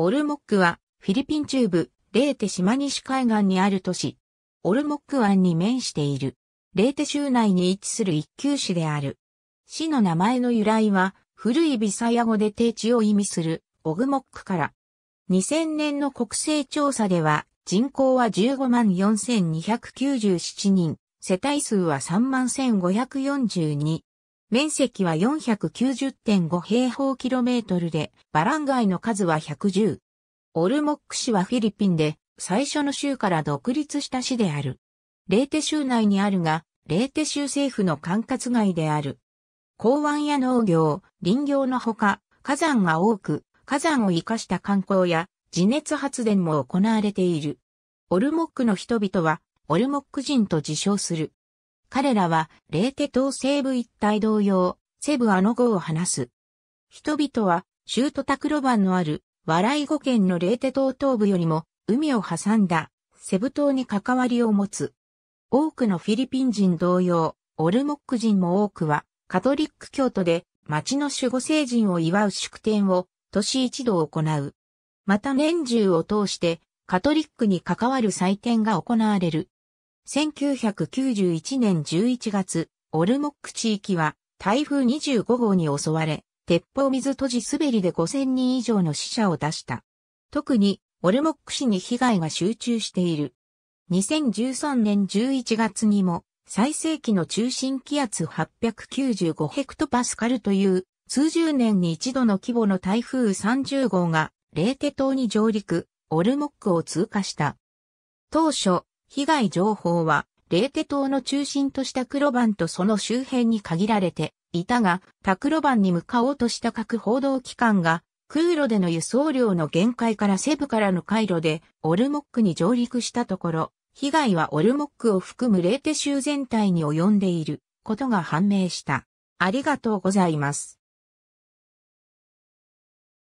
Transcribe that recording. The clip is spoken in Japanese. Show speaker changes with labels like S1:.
S1: オルモックは、フィリピン中部、レーテ島西海岸にある都市。オルモック湾に面している。レーテ州内に位置する一級市である。市の名前の由来は、古いビサヤ語で定地を意味する、オグモックから。2000年の国勢調査では、人口は15万4297人、世帯数は3万1542面積は490.5平方キロメートルで、バランガイの数は110。オルモック市はフィリピンで、最初の州から独立した市である。レーテ州内にあるが、レーテ州政府の管轄外である。港湾や農業、林業のほか、火山が多く、火山を生かした観光や、地熱発電も行われている。オルモックの人々は、オルモック人と自称する。彼らは、レーテ島西部一帯同様、セブアの語を話す。人々は、シュートタクロバンのある、笑い語圏のレーテ島東部よりも、海を挟んだ、セブ島に関わりを持つ。多くのフィリピン人同様、オルモック人も多くは、カトリック教徒で、町の守護聖人を祝う祝典を、年一度行う。また年中を通して、カトリックに関わる祭典が行われる。1991年11月、オルモック地域は台風25号に襲われ、鉄砲水閉じ滑りで5000人以上の死者を出した。特に、オルモック市に被害が集中している。2013年11月にも、最盛期の中心気圧895ヘクトパスカルという、数十年に一度の規模の台風30号が、レーテ島に上陸、オルモックを通過した。当初、被害情報は、レーテ島の中心とした黒番とその周辺に限られていたが、タクロ番に向かおうとした各報道機関が、空路での輸送量の限界からセブからの回路でオルモックに上陸したところ、被害はオルモックを含むレーテ州全体に及んでいることが判明した。ありがとうございます。